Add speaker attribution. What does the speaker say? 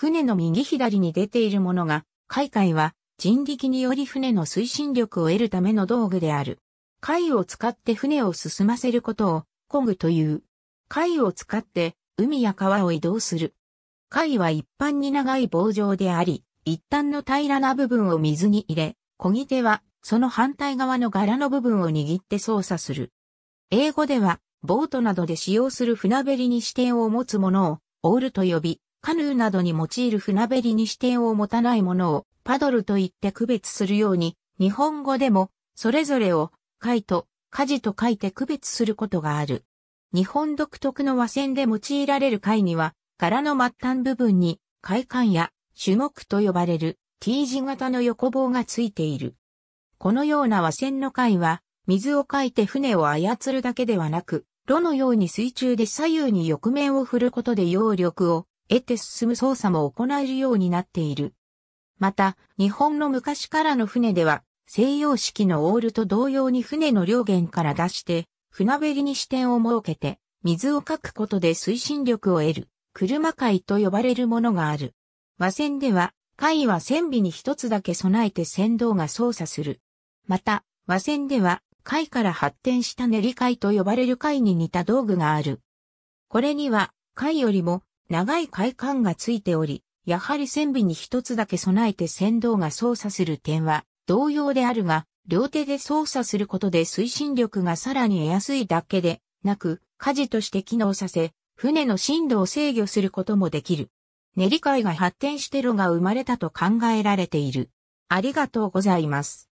Speaker 1: 船の右左に出ているものが、海海は人力により船の推進力を得るための道具である。海を使って船を進ませることを、コグという。海を使って海や川を移動する。海は一般に長い棒状であり、一端の平らな部分を水に入れ、漕ぎ手はその反対側の柄の部分を握って操作する。英語では、ボートなどで使用する船べりに視点を持つものを、オールと呼び、カヌーなどに用いる船べりに視点を持たないものをパドルと言って区別するように、日本語でもそれぞれを貝と事と書いて区別することがある。日本独特の和船で用いられる貝には、柄の末端部分に海管や種目と呼ばれる T 字型の横棒がついている。このような和船の貝は、水をかいて船を操るだけではなく、炉のように水中で左右に翼面を振ることで揚力を得て進む操作も行えるようになっている。また、日本の昔からの船では、西洋式のオールと同様に船の両舷から出して、船べりに支点を設けて、水をかくことで推進力を得る、車海と呼ばれるものがある。和船では、海は船尾に一つだけ備えて船頭が操作する。また、和船では、貝から発展した練り貝と呼ばれる貝に似た道具がある。これには、貝よりも長い快感がついており、やはり船尾に一つだけ備えて船頭が操作する点は同様であるが、両手で操作することで推進力がさらに得やすいだけでなく、舵として機能させ、船の進路を制御することもできる。練り会が発展して路が生まれたと考えられている。ありがとうございます。